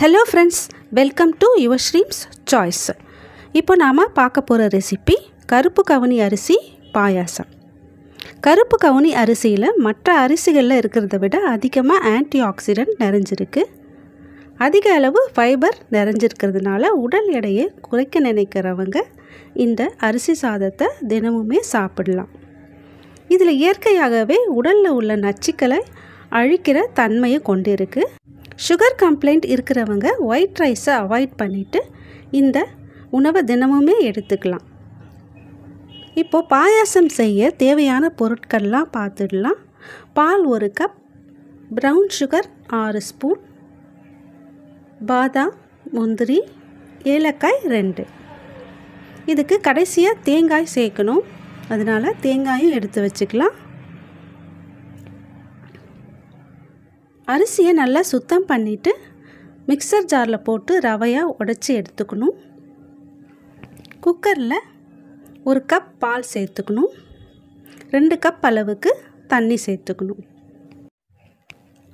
hello friends welcome to your ஸ்ரீம்ஸ் choice இப்போ நாம் பார்க்க போகிற ரெசிபி கருப்பு கவுனி அரிசி பாயாசம் கருப்பு கவுனி அரிசியில் மற்ற அரிசிகளில் இருக்கிறத விட அதிகமாக ஆன்டி ஆக்சிடென்ட் நிறைஞ்சிருக்கு அதிக அளவு ஃபைபர் நிறைஞ்சிருக்கிறதுனால உடல் எடையை குறைக்க நினைக்கிறவங்க இந்த அரிசி சாதத்தை தினமுமே சாப்பிடலாம் இதில் இயற்கையாகவே உடலில் உள்ள நச்சுக்களை அழிக்கிற தன்மையை கொண்டு இருக்குது சுகர் கம்ப்ளைண்ட் இருக்கிறவங்க ஒயிட் ரைஸை அவாய்ட் பண்ணிவிட்டு இந்த உணவை தினமுமே எடுத்துக்கலாம் இப்போது பாயாசம் செய்ய தேவையான பொருட்கள்லாம் பார்த்துடலாம் பால் ஒரு கப் ப்ரவுன் சுகர் ஆறு ஸ்பூன் பாதாம் முந்திரி ஏலக்காய் ரெண்டு இதுக்கு கடைசியாக தேங்காய் சேர்க்கணும் அதனால் தேங்காயும் எடுத்து வச்சுக்கலாம் அரிசியை நல்லா சுத்தம் பண்ணிவிட்டு மிக்சர் ஜாரில் போட்டு ரவையாக உடச்சி எடுத்துக்கணும் குக்கரில் ஒரு கப் பால் சேர்த்துக்கணும் ரெண்டு கப் அளவுக்கு தண்ணி சேர்த்துக்கணும்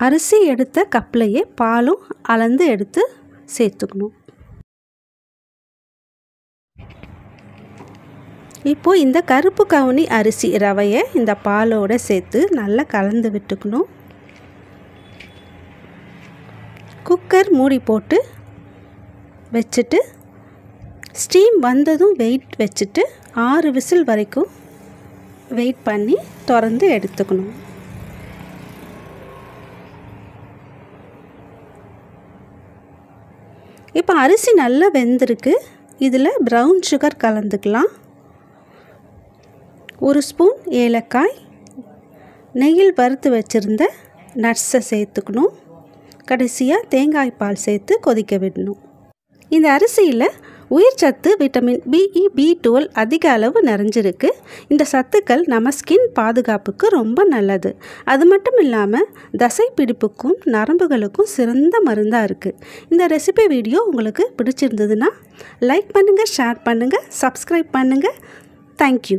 அரிசி எடுத்த கப்லையே பாலும் அளந்து எடுத்து சேர்த்துக்கணும் இப்போது இந்த கருப்பு கவுனி அரிசி ரவையை இந்த பாலோடு சேர்த்து நல்லா கலந்து விட்டுக்கணும் குக்கர் மூடி போட்டு வச்சுட்டு ஸ்டீம் வந்ததும் வெயிட் வச்சுட்டு ஆறு விசில் வரைக்கும் வெயிட் பண்ணி திறந்து எடுத்துக்கணும் இப்போ அரிசி நல்லா வெந்திருக்கு இதில் ப்ரௌன் சுகர் கலந்துக்கலாம் ஒரு ஸ்பூன் ஏலக்காய் நெய்யில் வறுத்து வச்சுருந்த நட்ஸை சேர்த்துக்கணும் கடைசியாக தேங்காய் பால் சேர்த்து கொதிக்க விடணும் இந்த அரிசியில் உயிர் சத்து விட்டமின் பிஇ பி டுவெல் அதிக அளவு நிறைஞ்சிருக்கு இந்த சத்துக்கள் நம்ம ஸ்கின் பாதுகாப்புக்கு ரொம்ப நல்லது அது மட்டும் இல்லாமல் தசை பிடிப்புக்கும் நரம்புகளுக்கும் சிறந்த மருந்தாக இருக்குது இந்த ரெசிபி வீடியோ உங்களுக்கு பிடிச்சிருந்ததுன்னா லைக் பண்ணுங்கள் ஷேர் பண்ணுங்கள் சப்ஸ்கிரைப் பண்ணுங்கள் தேங்க்யூ